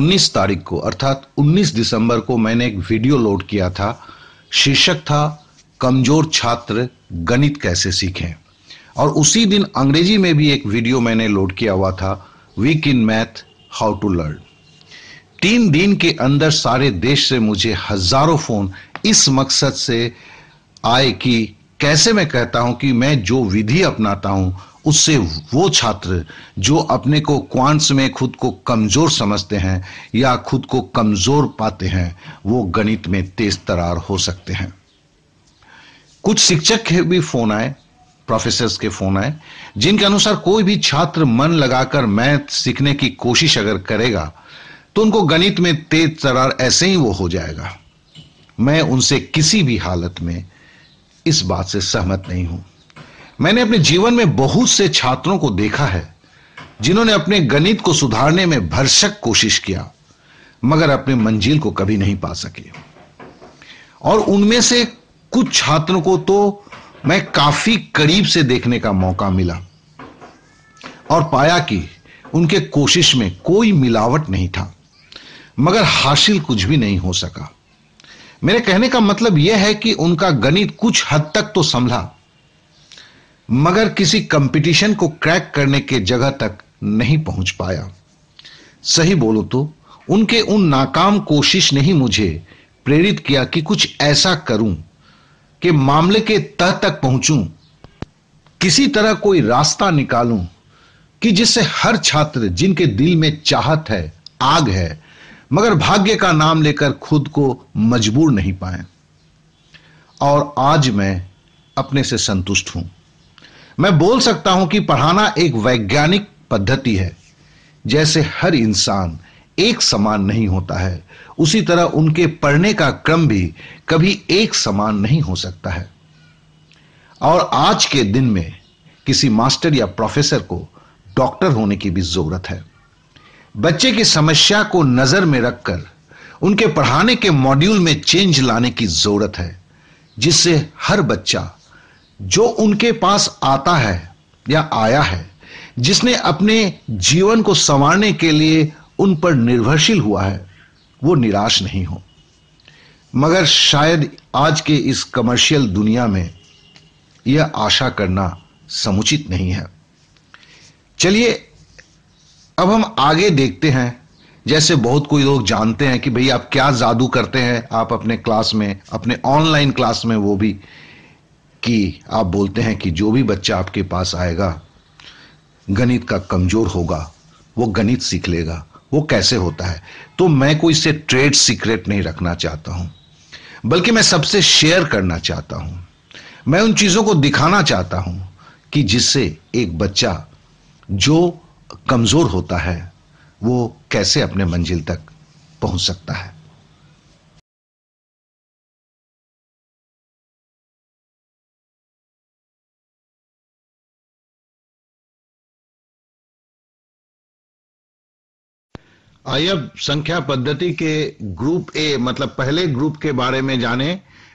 19 तारीख को अर्थात 19 दिसंबर को मैंने एक वीडियो लोड किया था शीर्षक था कमजोर छात्र गणित कैसे सीखें और उसी दिन अंग्रेजी में भी एक वीडियो मैंने लोड किया हुआ था week in math how to learn तीन दिन के अंदर सारे देश से मुझे हजारों फोन इस मकसद से आए कि कैसे मैं कहता हूं कि मैं जो विधि अपनाता हूं उससे वो छात्र जो अपने को क्वांट्स में खुद को कमज़ोर समझते हैं या खुद को कमज़ोर पाते हैं वो गणित में तेज तरार हो सकते हैं कुछ शिक्षक के भी फोन आए प्रोफेसर के फोन आए जिनके अनुसार कोई भी छात्र मन लगाकर मैथ सीखने की कोशिश अगर करेगा तो उनको गणित में तेज तरार ऐसे ही वो हो जाएगा मैं उनसे किसी भी हालत में इस बात से सहमत नहीं हूं मैंने अपने जीवन में बहुत से छात्रों को देखा है जिन्होंने अपने गणित को सुधारने में भरसक कोशिश किया मगर अपने मंजिल को कभी नहीं पा सके और उनमें से कुछ छात्रों को तो मैं काफी करीब से देखने का मौका मिला और पाया कि उनके कोशिश में कोई मिलावट नहीं था मगर हासिल कुछ भी नहीं हो सका मेरे कहने का मतलब यह है कि उनका गणित कुछ हद तक तो संभला मगर किसी कंपटीशन को क्रैक करने के जगह तक नहीं पहुंच पाया सही बोलो तो उनके उन नाकाम कोशिश ने ही मुझे प्रेरित किया कि कुछ ऐसा करूं कि मामले के तह तक पहुंचूं किसी तरह कोई रास्ता निकालूं कि जिससे हर छात्र जिनके दिल में चाहत है आग है मगर भाग्य का नाम लेकर खुद को मजबूर नहीं पाए और आज मैं अपने से संतुष्ट हूं मैं बोल सकता हूं कि पढ़ाना एक वैज्ञानिक पद्धति है जैसे हर इंसान एक समान नहीं होता है उसी तरह उनके पढ़ने का क्रम भी कभी एक समान नहीं हो सकता है और आज के दिन में किसी मास्टर या प्रोफेसर को डॉक्टर होने की भी जरूरत है बच्चे की समस्या को नजर में रखकर उनके पढ़ाने के मॉड्यूल में चेंज लाने की जरूरत है जिससे हर बच्चा जो उनके पास आता है या आया है जिसने अपने जीवन को संवारने के लिए उन पर निर्भरशील हुआ है वो निराश नहीं हो मगर शायद आज के इस कमर्शियल दुनिया में यह आशा करना समुचित नहीं है चलिए अब हम आगे देखते हैं जैसे बहुत कोई लोग जानते हैं कि भाई आप क्या जादू करते हैं आप अपने क्लास में अपने ऑनलाइन क्लास में वो भी कि आप बोलते हैं कि जो भी बच्चा आपके पास आएगा गणित का कमज़ोर होगा वो गणित सीख लेगा वो कैसे होता है तो मैं कोई इससे ट्रेड सीक्रेट नहीं रखना चाहता हूं बल्कि मैं सबसे शेयर करना चाहता हूं मैं उन चीज़ों को दिखाना चाहता हूं कि जिससे एक बच्चा जो कमज़ोर होता है वो कैसे अपने मंजिल तक पहुंच सकता है अयब संख्या पद्धति के ग्रुप ए मतलब पहले ग्रुप के बारे में जाने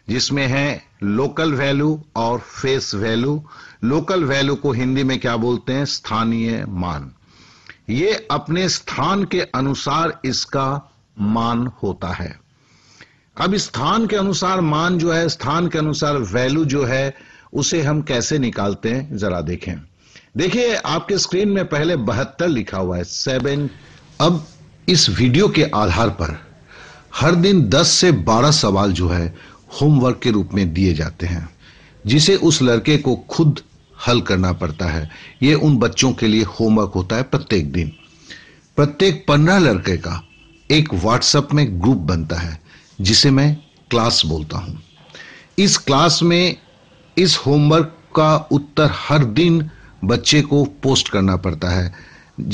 जिसमें है लोकल वैल्यू और फेस वैल्यू लोकल वैल्यू को हिंदी में क्या बोलते हैं स्थानीय मान ये अपने स्थान के अनुसार इसका मान होता है अब स्थान के अनुसार मान जो है स्थान के अनुसार वैल्यू जो है उसे हम कैसे निकालते हैं जरा देखें देखिए आपके स्क्रीन में पहले बहत्तर लिखा हुआ है सेवन अब इस वीडियो के आधार पर हर दिन 10 से 12 सवाल जो है होमवर्क के रूप में दिए जाते हैं जिसे उस लड़के को खुद हल करना पड़ता है ये उन बच्चों के लिए होमवर्क होता है प्रत्येक दिन प्रत्येक पंद्रह लड़के का एक व्हाट्सएप में ग्रुप बनता है जिसे मैं क्लास बोलता हूँ इस क्लास में इस होमवर्क का उत्तर हर दिन बच्चे को पोस्ट करना पड़ता है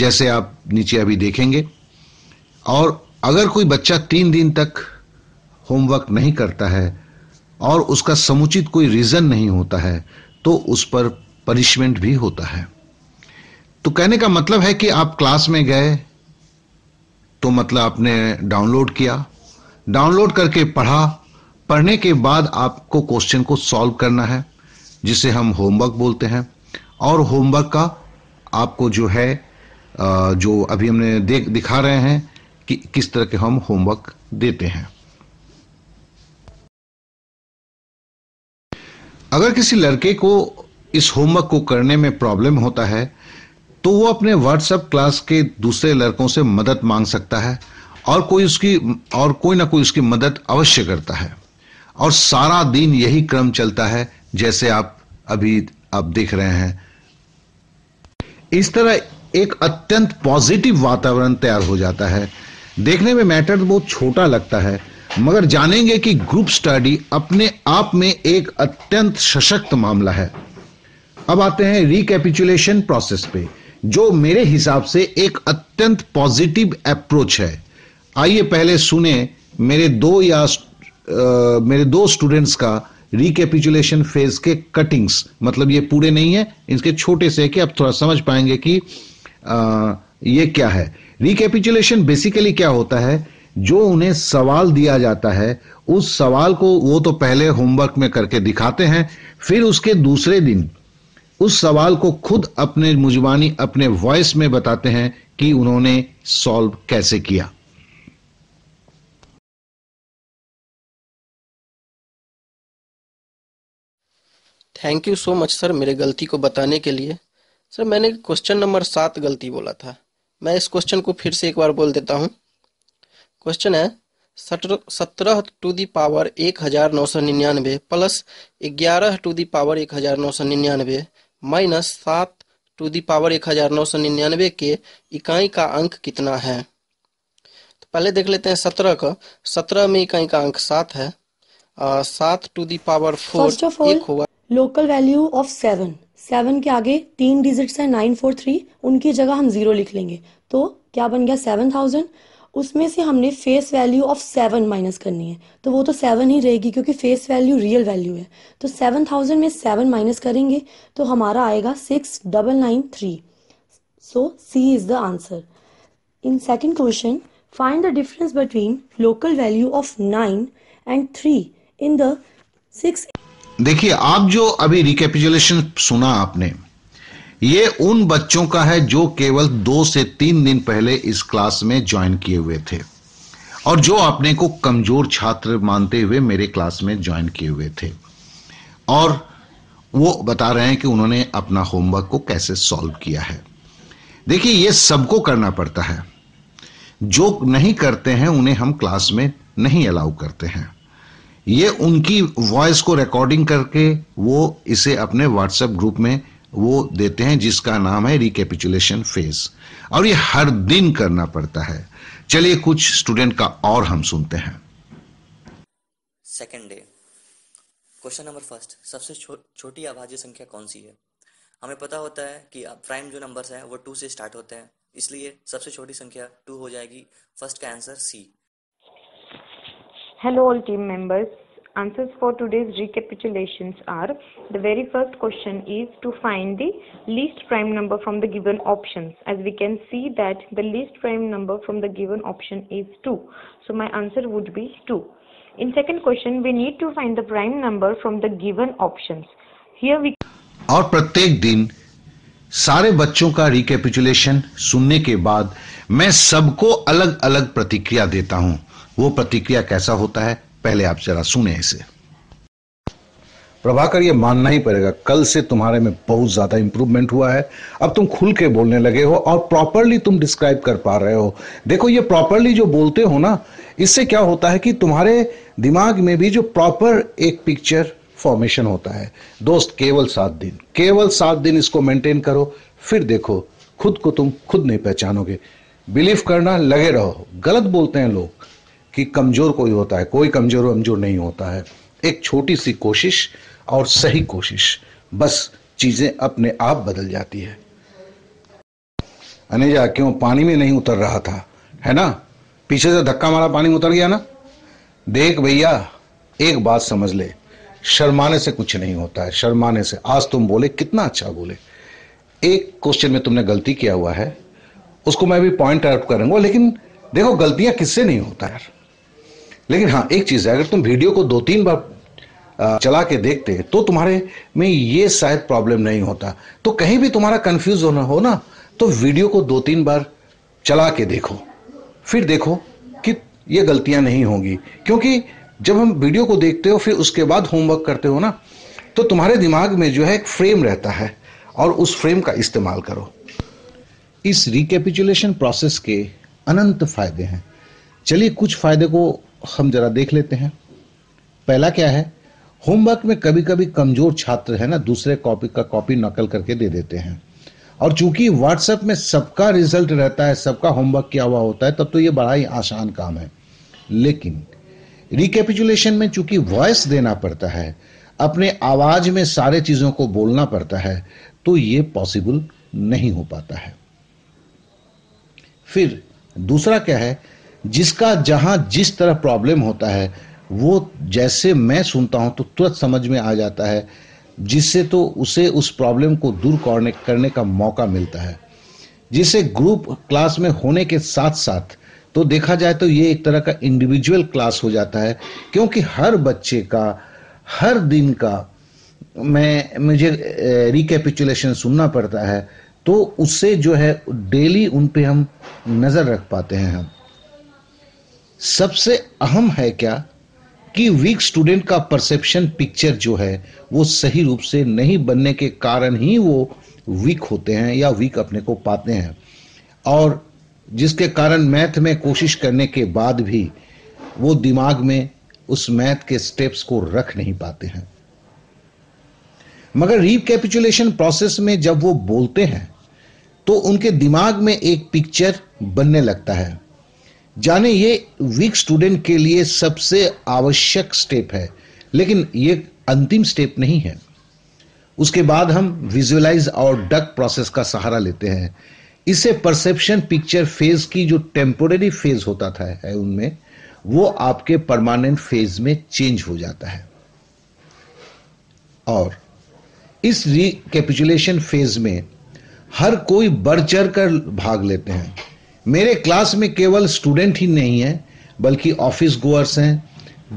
जैसे आप नीचे अभी देखेंगे और अगर कोई बच्चा तीन दिन तक होमवर्क नहीं करता है और उसका समुचित कोई रीज़न नहीं होता है तो उस पर पनिशमेंट भी होता है तो कहने का मतलब है कि आप क्लास में गए तो मतलब आपने डाउनलोड किया डाउनलोड करके पढ़ा पढ़ने के बाद आपको क्वेश्चन को सॉल्व करना है जिसे हम होमवर्क बोलते हैं और होमवर्क का आपको जो है जो अभी हमने देख दिखा रहे हैं कि किस तरह के हम होमवर्क देते हैं अगर किसी लड़के को इस होमवर्क को करने में प्रॉब्लम होता है तो वो अपने व्हाट्सएप क्लास के दूसरे लड़कों से मदद मांग सकता है और कोई उसकी और कोई ना कोई उसकी मदद अवश्य करता है और सारा दिन यही क्रम चलता है जैसे आप अभी आप देख रहे हैं इस तरह एक अत्यंत पॉजिटिव वातावरण तैयार हो जाता है देखने में मैटर बहुत छोटा लगता है मगर जानेंगे कि ग्रुप स्टडी अपने आप में एक अत्यंत सशक्त मामला है अब आते हैं रिकैपिचुलेशन प्रोसेस पे जो मेरे हिसाब से एक अत्यंत पॉजिटिव अप्रोच है आइए पहले सुने मेरे दो या आ, मेरे दो स्टूडेंट्स का रिकेपिचुलेशन फेज के कटिंग्स मतलब ये पूरे नहीं है इसके छोटे से कि आप थोड़ा समझ पाएंगे कि आ, ये क्या है रिकेपिचुलेशन बेसिकली क्या होता है जो उन्हें सवाल दिया जाता है उस सवाल को वो तो पहले होमवर्क में करके दिखाते हैं फिर उसके दूसरे दिन उस सवाल को खुद अपने मुजबानी अपने वॉइस में बताते हैं कि उन्होंने सॉल्व कैसे किया thank you so much sir मेरे गलती को बताने के लिए सर मैंने क्वेश्चन नंबर सात गलती बोला था मैं इस क्वेश्चन को फिर से एक बार बोल देता हूँ क्वेश्चन है सत्रह टू दी पावर एक हजार नौ सौ निन्यानवे प्लस ग्यारह टू दी पावर एक हजार नौ सौ निन्यानवे माइनस सात टू दी पावर एक हजार नौ सौ निन्यानवे के इकाई का अंक कितना है तो पहले देख लेते हैं सत्रह का सत्रह में इकाई का अंक सात है सात टू दी पावर फोर एक होगा local value of seven seven के आगे तीन डिजिट्स हैं नाइन फोर थ्री उनकी जगह हम ज़ीरो लिख लेंगे तो क्या बन गया सेवन थाउजेंड उसमें से हमने face value of seven minus करनी है तो वो तो सेवन ही रहेगी क्योंकि फेस वैल्यू रियल वैल्यू है तो सेवन थाउजेंड में सेवन माइनस करेंगे तो हमारा आएगा six double nine three so C is the answer in second question find the difference between local value of nine and three in the six देखिए आप जो अभी रिकेपिचुलेशन सुना आपने ये उन बच्चों का है जो केवल दो से तीन दिन पहले इस क्लास में ज्वाइन किए हुए थे और जो अपने को कमजोर छात्र मानते हुए मेरे क्लास में ज्वाइन किए हुए थे और वो बता रहे हैं कि उन्होंने अपना होमवर्क को कैसे सॉल्व किया है देखिए ये सबको करना पड़ता है जो नहीं करते हैं उन्हें हम क्लास में नहीं अलाउ करते हैं ये उनकी वॉइस को रिकॉर्डिंग करके वो इसे अपने व्हाट्सएप ग्रुप में वो देते हैं जिसका नाम है रिकेपिचुलेशन फेज और ये हर दिन करना पड़ता है चलिए कुछ स्टूडेंट का और हम सुनते हैं second day question number first सबसे छो, छोटी आभाज्य संख्या कौन सी है हमें पता होता है कि प्राइम जो नंबर्स हैं वो टू से स्टार्ट होते हैं इसलिए सबसे छोटी संख्या टू हो जाएगी फर्स्ट का answer C Hello all team members. Answers for today's recapitulations are the very first question is to find the least prime number from the given options as we can see that the least prime number from the given option is 2. So my answer would be 2. In second question we need to find the prime number from the given options. Here we और प्रत्येक दिन सारे बच्चों का recapitulation सुनने के बाद मैं सबको अलग-अलग प्रतिक्रिया देता हूं वो प्रतिक्रिया कैसा होता है पहले आप जरा सुने इसे प्रभाकर ये मानना ही पड़ेगा कल से तुम्हारे में बहुत ज्यादा इंप्रूवमेंट हुआ है अब तुम खुल के बोलने लगे हो और प्रॉपरली तुम डिस्क्राइब कर पा रहे हो देखो ये प्रॉपरली जो बोलते हो ना इससे क्या होता है कि तुम्हारे दिमाग में भी जो प्रॉपर एक पिक्चर फॉर्मेशन होता है दोस्त केवल सात दिन केवल सात दिन इसको मेंटेन करो फिर देखो खुद को तुम खुद नहीं पहचानोगे बिलीव करना लगे रहो गलत बोलते हैं लोग कि कमज़ोर कोई होता है कोई कमज़ोर कमज़ोर नहीं होता है एक छोटी सी कोशिश और सही कोशिश बस चीज़ें अपने आप बदल जाती है अनेजा क्यों पानी में नहीं उतर रहा था है ना पीछे से धक्का मारा पानी उतर गया ना देख भैया एक बात समझ ले शर्माने से कुछ नहीं होता है शर्माने से आज तुम बोले कितना अच्छा बोले एक क्वेश्चन में तुमने गलती किया हुआ है उसको मैं भी पॉइंट आउट करूंगा लेकिन देखो गलतियां किससे नहीं होता यार लेकिन हाँ एक चीज़ है अगर तुम वीडियो को दो तीन बार चला के देखते तो तुम्हारे में ये शायद प्रॉब्लम नहीं होता तो कहीं भी तुम्हारा कंफ्यूज होना हो ना तो वीडियो को दो तीन बार चला के देखो फिर देखो कि ये गलतियां नहीं होंगी क्योंकि जब हम वीडियो को देखते हो फिर उसके बाद होमवर्क करते हो ना तो तुम्हारे दिमाग में जो है एक फ्रेम रहता है और उस फ्रेम का इस्तेमाल करो इस रिकेपिचुलेशन प्रोसेस के अनंत फायदे हैं चलिए कुछ फायदे को हम जरा देख लेते हैं पहला क्या है होमवर्क में कभी कभी कमजोर छात्र है ना दूसरे कॉपी का कॉपी नकल करके दे देते हैं और चूंकि व्हाट्सएप में सबका रिजल्ट रहता है सबका होमवर्क क्या हुआ होता है तब तो ये बड़ा ही आसान काम है लेकिन रिकेपिचुलेशन में चूंकि वॉइस देना पड़ता है अपने आवाज में सारे चीजों को बोलना पड़ता है तो ये पॉसिबल नहीं हो पाता है फिर दूसरा क्या है जिसका जहाँ जिस तरह प्रॉब्लम होता है वो जैसे मैं सुनता हूँ तो तुरंत समझ में आ जाता है जिससे तो उसे उस प्रॉब्लम को दूर करने करने का मौका मिलता है जिसे ग्रुप क्लास में होने के साथ साथ तो देखा जाए तो ये एक तरह का इंडिविजुअल क्लास हो जाता है क्योंकि हर बच्चे का हर दिन का मैं मुझे रिकेपिचुलेशन सुनना पड़ता है तो उससे जो है डेली उन पे हम नज़र रख पाते हैं हम सबसे अहम है क्या कि वीक स्टूडेंट का परसेप्शन पिक्चर जो है वो सही रूप से नहीं बनने के कारण ही वो वीक होते हैं या वीक अपने को पाते हैं और जिसके कारण मैथ में कोशिश करने के बाद भी वो दिमाग में उस मैथ के स्टेप्स को रख नहीं पाते हैं मगर रिकैपिचुलेशन प्रोसेस में जब वो बोलते हैं तो उनके दिमाग में एक पिक्चर बनने लगता है जाने ये वीक स्टूडेंट के लिए सबसे आवश्यक स्टेप है लेकिन ये अंतिम स्टेप नहीं है उसके बाद हम विजुअलाइज और डक प्रोसेस का सहारा लेते हैं इसे परसेप्शन पिक्चर फेज की जो टेम्पोरेरी फेज होता था है उनमें वो आपके परमानेंट फेज में चेंज हो जाता है और इस रिकेपिचुलेशन फेज में हर कोई बढ़ चढ़ कर भाग लेते हैं मेरे क्लास में केवल स्टूडेंट ही नहीं है बल्कि ऑफिस गोअर्स हैं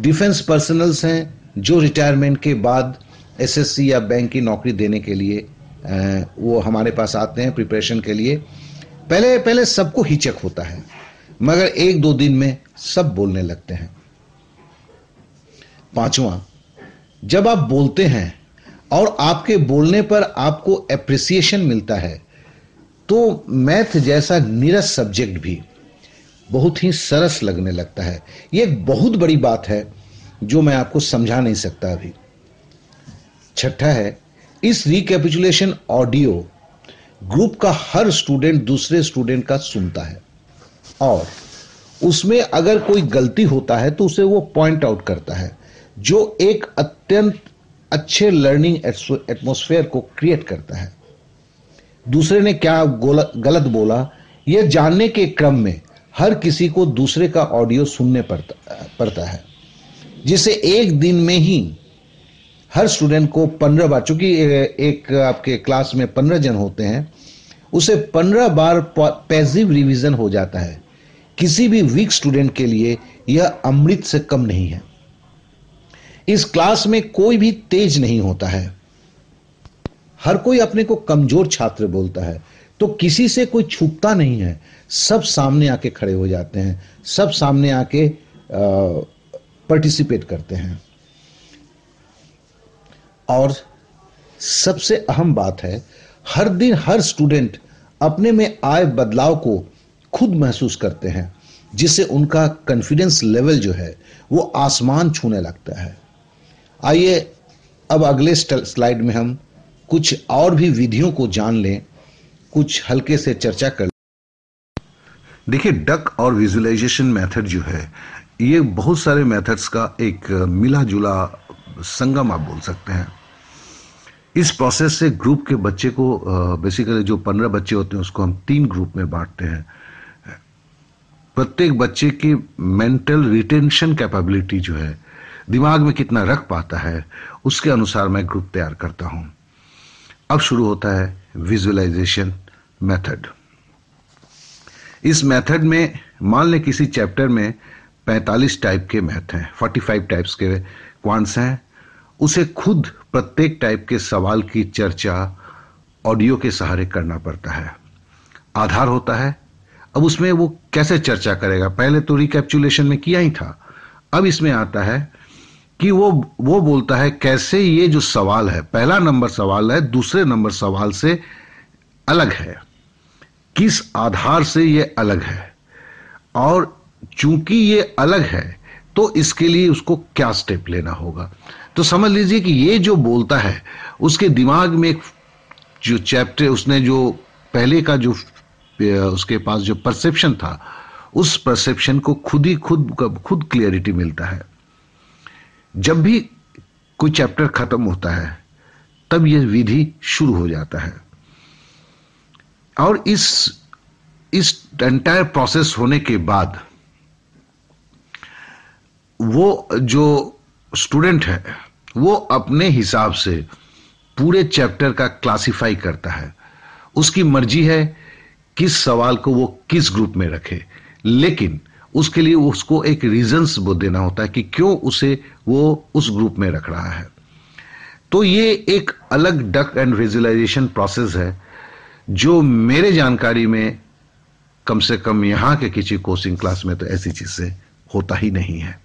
डिफेंस पर्सनल्स हैं जो रिटायरमेंट के बाद एसएससी या बैंक की नौकरी देने के लिए वो हमारे पास आते हैं प्रिपरेशन के लिए पहले पहले सबको हिचक होता है मगर एक दो दिन में सब बोलने लगते हैं पांचवा जब आप बोलते हैं और आपके बोलने पर आपको एप्रिसिएशन मिलता है तो मैथ जैसा निरस सब्जेक्ट भी बहुत ही सरस लगने लगता है ये एक बहुत बड़ी बात है जो मैं आपको समझा नहीं सकता अभी छठा है इस रिकेपिचुलेशन ऑडियो ग्रुप का हर स्टूडेंट दूसरे स्टूडेंट का सुनता है और उसमें अगर कोई गलती होता है तो उसे वो पॉइंट आउट करता है जो एक अत्यंत अच्छे लर्निंग एटमोसफेयर को क्रिएट करता है दूसरे ने क्या गलत बोला यह जानने के क्रम में हर किसी को दूसरे का ऑडियो सुनने पड़ता पड़ता है जिसे एक दिन में ही हर स्टूडेंट को पंद्रह बार चूंकि एक आपके क्लास में पंद्रह जन होते हैं उसे पंद्रह बार पैसिव रिवीजन हो जाता है किसी भी वीक स्टूडेंट के लिए यह अमृत से कम नहीं है इस क्लास में कोई भी तेज नहीं होता है हर कोई अपने को कमजोर छात्र बोलता है तो किसी से कोई छुपता नहीं है सब सामने आके खड़े हो जाते हैं सब सामने आके पार्टिसिपेट करते हैं और सबसे अहम बात है हर दिन हर स्टूडेंट अपने में आए बदलाव को खुद महसूस करते हैं जिससे उनका कॉन्फिडेंस लेवल जो है वो आसमान छूने लगता है आइए अब अगले स्लाइड में हम कुछ और भी विधियों को जान लें कुछ हल्के से चर्चा कर देखिए डक और विजुअलाइजेशन मेथड जो है ये बहुत सारे मेथड्स का एक मिला जुला संगम आप बोल सकते हैं इस प्रोसेस से ग्रुप के बच्चे को बेसिकली जो पंद्रह बच्चे होते हैं उसको हम तीन ग्रुप में बांटते हैं प्रत्येक बच्चे की मेंटल रिटेंशन कैपेबिलिटी जो है दिमाग में कितना रख पाता है उसके अनुसार मैं ग्रुप तैयार करता हूँ अब शुरू होता है विजुअलाइजेशन मेथड इस मेथड में मान लें किसी चैप्टर में 45 टाइप के मैथ हैं 45 टाइप्स के क्वांट्स हैं उसे खुद प्रत्येक टाइप के सवाल की चर्चा ऑडियो के सहारे करना पड़ता है आधार होता है अब उसमें वो कैसे चर्चा करेगा पहले तो रिकैप्चुलेशन में किया ही था अब इसमें आता है कि वो वो बोलता है कैसे ये जो सवाल है पहला नंबर सवाल है दूसरे नंबर सवाल से अलग है किस आधार से ये अलग है और चूंकि ये अलग है तो इसके लिए उसको क्या स्टेप लेना होगा तो समझ लीजिए कि ये जो बोलता है उसके दिमाग में जो चैप्टर उसने जो पहले का जो उसके पास जो परसेप्शन था उस परसेप्शन को खुद ही खुद खुद क्लियरिटी मिलता है जब भी कोई चैप्टर खत्म होता है तब यह विधि शुरू हो जाता है और इस इस एंटायर प्रोसेस होने के बाद वो जो स्टूडेंट है वो अपने हिसाब से पूरे चैप्टर का क्लासिफाई करता है उसकी मर्जी है किस सवाल को वो किस ग्रुप में रखे लेकिन उसके लिए उसको एक रीजन्स वो देना होता है कि क्यों उसे वो उस ग्रुप में रख रहा है तो ये एक अलग डक एंड रेजुलाइजेशन प्रोसेस है जो मेरे जानकारी में कम से कम यहाँ के किसी कोचिंग क्लास में तो ऐसी चीज़ें होता ही नहीं है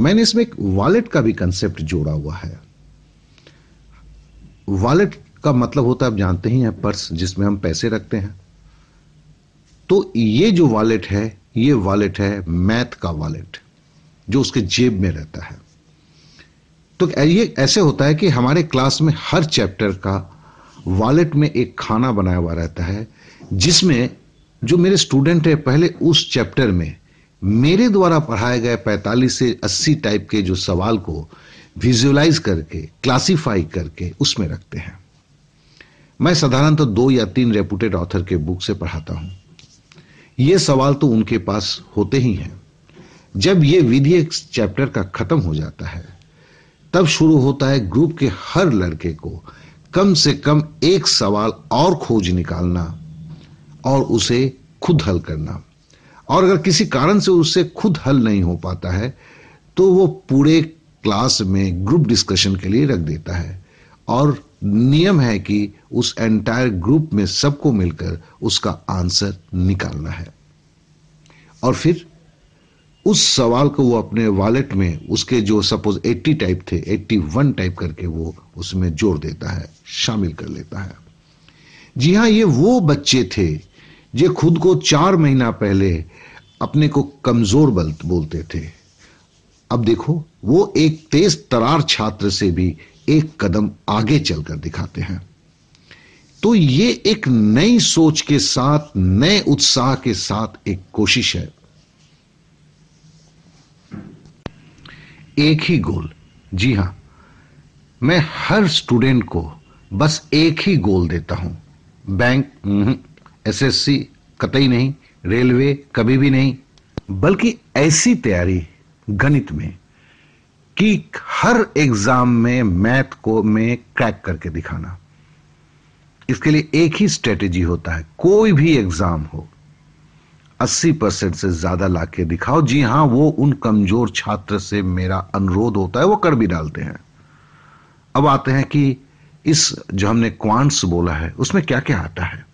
मैंने इसमें एक वॉलेट का भी कंसेप्ट जोड़ा हुआ है वॉलेट का मतलब होता है आप जानते ही हैं पर्स जिसमें हम पैसे रखते हैं तो ये जो वॉलेट है ये वॉलेट है मैथ का वॉलेट जो उसके जेब में रहता है तो ये ऐसे होता है कि हमारे क्लास में हर चैप्टर का वॉलेट में एक खाना बनाया हुआ रहता है जिसमें जो मेरे स्टूडेंट है पहले उस चैप्टर में मेरे द्वारा पढ़ाए गए 45 से 80 टाइप के जो सवाल को विजुअलाइज करके क्लासिफाई करके उसमें रखते हैं मैं साधारणतः तो दो या तीन रेपुटेड ऑथर के बुक से पढ़ाता हूं ये सवाल तो उनके पास होते ही हैं जब ये विधि चैप्टर का खत्म हो जाता है तब शुरू होता है ग्रुप के हर लड़के को कम से कम एक सवाल और खोज निकालना और उसे खुद हल करना और अगर किसी कारण से उससे खुद हल नहीं हो पाता है तो वो पूरे क्लास में ग्रुप डिस्कशन के लिए रख देता है और नियम है कि उस एंटायर ग्रुप में सबको मिलकर उसका आंसर निकालना है और फिर उस सवाल को वो अपने वॉलेट में उसके जो सपोज 80 टाइप थे 81 टाइप करके वो उसमें जोड़ देता है शामिल कर लेता है जी हाँ ये वो बच्चे थे जे खुद को चार महीना पहले अपने को कमजोर बोलते थे अब देखो वो एक तेज तरार छात्र से भी एक कदम आगे चलकर दिखाते हैं तो ये एक नई सोच के साथ नए उत्साह के साथ एक कोशिश है एक ही गोल जी हां मैं हर स्टूडेंट को बस एक ही गोल देता हूं बैंक हम्म, एसएससी कतई नहीं रेलवे कभी भी नहीं बल्कि ऐसी तैयारी गणित में कि हर एग्जाम में मैथ को में क्रैक करके दिखाना इसके लिए एक ही स्ट्रेटेजी होता है कोई भी एग्जाम हो 80 परसेंट से ज्यादा ला के दिखाओ जी हां वो उन कमजोर छात्र से मेरा अनुरोध होता है वो कर भी डालते हैं अब आते हैं कि इस जो हमने क्वांट्स बोला है उसमें क्या क्या आता है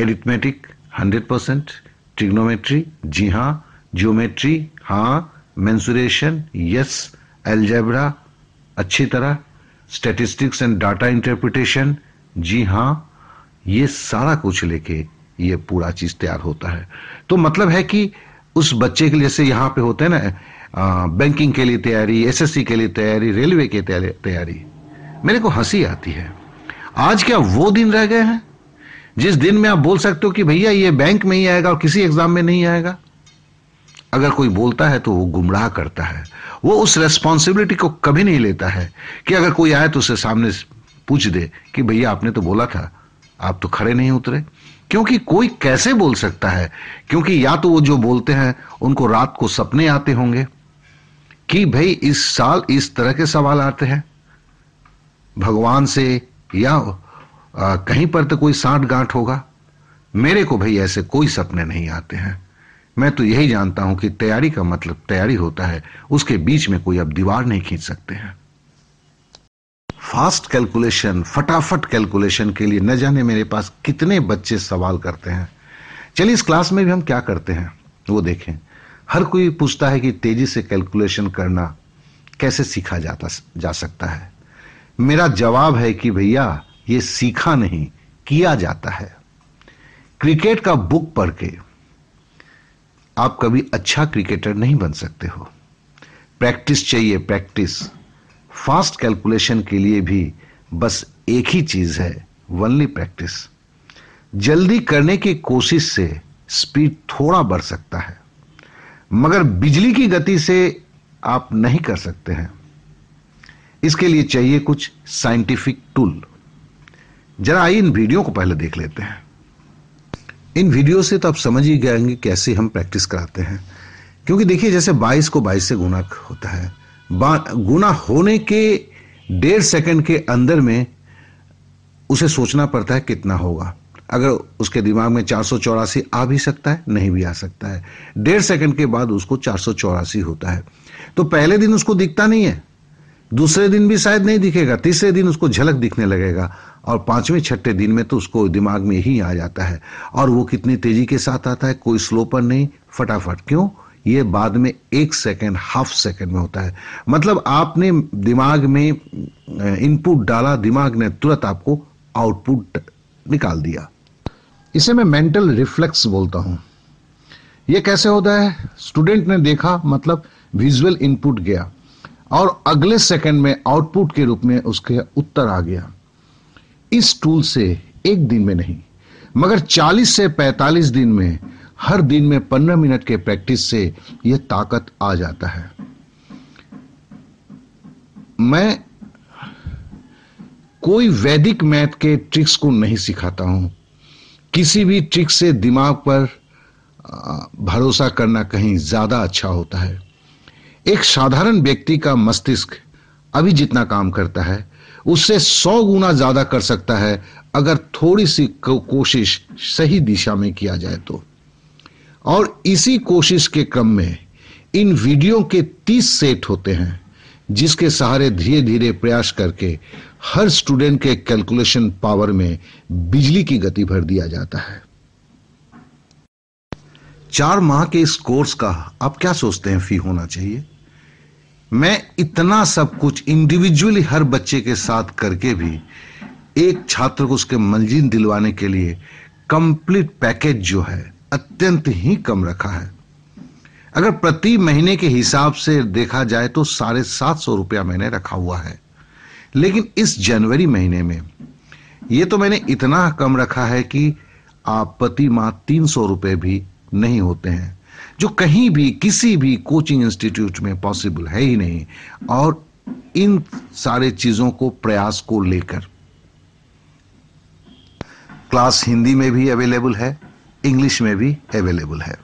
एरिथमेटिक हंड्रेड परसेंट ट्रिग्नोमेट्री जी हाँ जियोमेट्री हाँ मैंसुरेशन यस एल्जेब्रा अच्छी तरह स्टेटिस्टिक्स एंड डाटा इंटरप्रिटेशन जी हाँ ये सारा कुछ लेके ये पूरा चीज़ तैयार होता है तो मतलब है कि उस बच्चे के लिए से यहाँ पे होते हैं ना बैंकिंग के लिए तैयारी एसएससी के लिए तैयारी रेलवे के तैयारी मेरे को हंसी आती है आज क्या वो दिन रह गए हैं जिस दिन में आप बोल सकते हो कि भैया ये बैंक में ही आएगा और किसी एग्जाम में नहीं आएगा अगर कोई बोलता है तो वो गुमराह करता है वो उस रेस्पॉन्सिबिलिटी को कभी नहीं लेता है कि अगर कोई आए तो उसे सामने पूछ दे कि भैया आपने तो बोला था आप तो खड़े नहीं उतरे क्योंकि कोई कैसे बोल सकता है क्योंकि या तो वो जो बोलते हैं उनको रात को सपने आते होंगे कि भाई इस साल इस तरह के सवाल आते हैं भगवान से या आ, कहीं पर तो कोई साठ गांठ होगा मेरे को भाई ऐसे कोई सपने नहीं आते हैं मैं तो यही जानता हूं कि तैयारी का मतलब तैयारी होता है उसके बीच में कोई अब दीवार नहीं खींच सकते हैं फास्ट कैलकुलेशन फटाफट कैलकुलेशन के लिए न जाने मेरे पास कितने बच्चे सवाल करते हैं चलिए इस क्लास में भी हम क्या करते हैं वो देखें हर कोई पूछता है कि तेजी से कैलकुलेशन करना कैसे सीखा जाता जा सकता है मेरा जवाब है कि भैया ये सीखा नहीं किया जाता है क्रिकेट का बुक पढ़ के आप कभी अच्छा क्रिकेटर नहीं बन सकते हो प्रैक्टिस चाहिए प्रैक्टिस फास्ट कैलकुलेशन के लिए भी बस एक ही चीज़ है वनली प्रैक्टिस जल्दी करने की कोशिश से स्पीड थोड़ा बढ़ सकता है मगर बिजली की गति से आप नहीं कर सकते हैं इसके लिए चाहिए कुछ साइंटिफिक टूल जरा आइए इन वीडियो को पहले देख लेते हैं इन वीडियो से तो आप समझ ही गएंगे कैसे हम प्रैक्टिस कराते हैं क्योंकि देखिए जैसे 22 को 22 से गुना होता है गुना होने के डेढ़ सेकंड के अंदर में उसे सोचना पड़ता है कितना होगा अगर उसके दिमाग में चार आ भी सकता है नहीं भी आ सकता है डेढ़ सेकंड के बाद उसको चार होता है तो पहले दिन उसको दिखता नहीं है दूसरे दिन भी शायद नहीं दिखेगा तीसरे दिन उसको झलक दिखने लगेगा और पांचवें छठे दिन में तो उसको दिमाग में ही आ जाता है और वो कितनी तेजी के साथ आता है कोई स्लो पर नहीं फटाफट क्यों ये बाद में एक सेकेंड हाफ सेकेंड में होता है मतलब आपने दिमाग में इनपुट डाला दिमाग ने तुरंत आपको आउटपुट निकाल दिया इसे मैं मेंटल रिफ्लेक्स बोलता हूं यह कैसे होता है स्टूडेंट ने देखा मतलब विजुअल इनपुट गया और अगले सेकंड में आउटपुट के रूप में उसके उत्तर आ गया इस टूल से एक दिन में नहीं मगर 40 से 45 दिन में हर दिन में 15 मिनट के प्रैक्टिस से यह ताकत आ जाता है मैं कोई वैदिक मैथ के ट्रिक्स को नहीं सिखाता हूं किसी भी ट्रिक से दिमाग पर भरोसा करना कहीं ज्यादा अच्छा होता है एक साधारण व्यक्ति का मस्तिष्क अभी जितना काम करता है उससे सौ गुना ज्यादा कर सकता है अगर थोड़ी सी कोशिश सही दिशा में किया जाए तो और इसी कोशिश के क्रम में इन वीडियो के तीस सेट होते हैं जिसके सहारे धीरे धीरे प्रयास करके हर स्टूडेंट के कैलकुलेशन पावर में बिजली की गति भर दिया जाता है चार माह के इस कोर्स का आप क्या सोचते हैं फी होना चाहिए मैं इतना सब कुछ इंडिविजुअली हर बच्चे के साथ करके भी एक छात्र को उसके मंजिल दिलवाने के लिए कंप्लीट पैकेज जो है अत्यंत ही कम रखा है अगर प्रति महीने के हिसाब से देखा जाए तो साढ़े सात सौ रुपया मैंने रखा हुआ है लेकिन इस जनवरी महीने में ये तो मैंने इतना कम रखा है कि आप प्रति माह तीन सौ रुपये भी नहीं होते हैं जो कहीं भी किसी भी कोचिंग इंस्टीट्यूट में पॉसिबल है ही नहीं और इन सारे चीज़ों को प्रयास को लेकर क्लास हिंदी में भी अवेलेबल है इंग्लिश में भी अवेलेबल है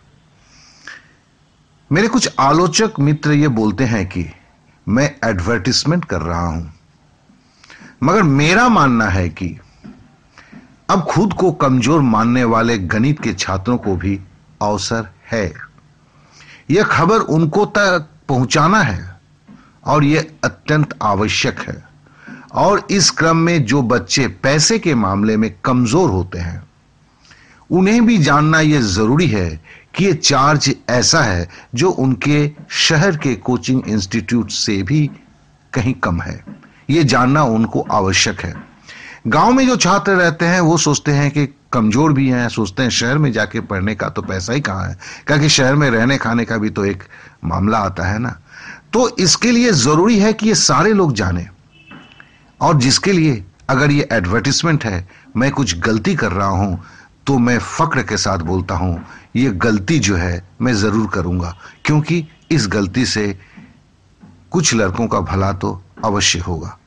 मेरे कुछ आलोचक मित्र ये बोलते हैं कि मैं एडवर्टिजमेंट कर रहा हूं मगर मेरा मानना है कि अब खुद को कमजोर मानने वाले गणित के छात्रों को भी अवसर है यह खबर उनको तक पहुंचाना है और यह अत्यंत आवश्यक है और इस क्रम में जो बच्चे पैसे के मामले में कमजोर होते हैं उन्हें भी जानना यह जरूरी है कि यह चार्ज ऐसा है जो उनके शहर के कोचिंग इंस्टीट्यूट से भी कहीं कम है यह जानना उनको आवश्यक है गांव में जो छात्र रहते हैं वो सोचते हैं कि कमज़ोर भी हैं सोचते हैं शहर में जाके पढ़ने का तो पैसा ही कहाँ है क्या कि शहर में रहने खाने का भी तो एक मामला आता है ना तो इसके लिए ज़रूरी है कि ये सारे लोग जाने और जिसके लिए अगर ये एडवर्टिजमेंट है मैं कुछ गलती कर रहा हूँ तो मैं फ़क्र के साथ बोलता हूँ ये गलती जो है मैं ज़रूर करूँगा क्योंकि इस गलती से कुछ लड़कों का भला तो अवश्य होगा